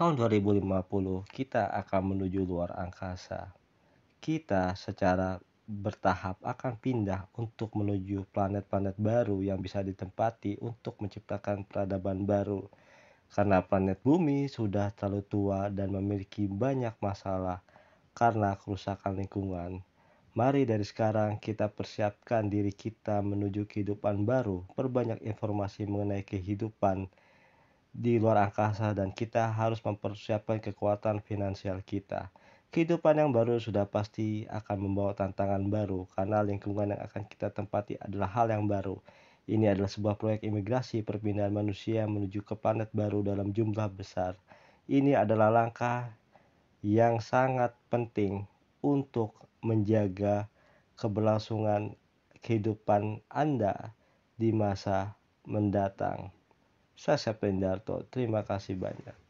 tahun 2050 kita akan menuju luar angkasa. Kita secara bertahap akan pindah untuk menuju planet-planet baru yang bisa ditempati untuk menciptakan peradaban baru. Karena planet bumi sudah terlalu tua dan memiliki banyak masalah karena kerusakan lingkungan. Mari dari sekarang kita persiapkan diri kita menuju kehidupan baru, perbanyak informasi mengenai kehidupan di luar angkasa dan kita harus mempersiapkan kekuatan finansial kita. Kehidupan yang baru sudah pasti akan membawa tantangan baru karena lingkungan yang akan kita tempati adalah hal yang baru. Ini adalah sebuah proyek imigrasi perpindahan manusia menuju ke planet baru dalam jumlah besar. Ini adalah langkah yang sangat penting untuk menjaga keberlangsungan kehidupan Anda di masa mendatang. Saya Pendarto. Terima kasih banyak.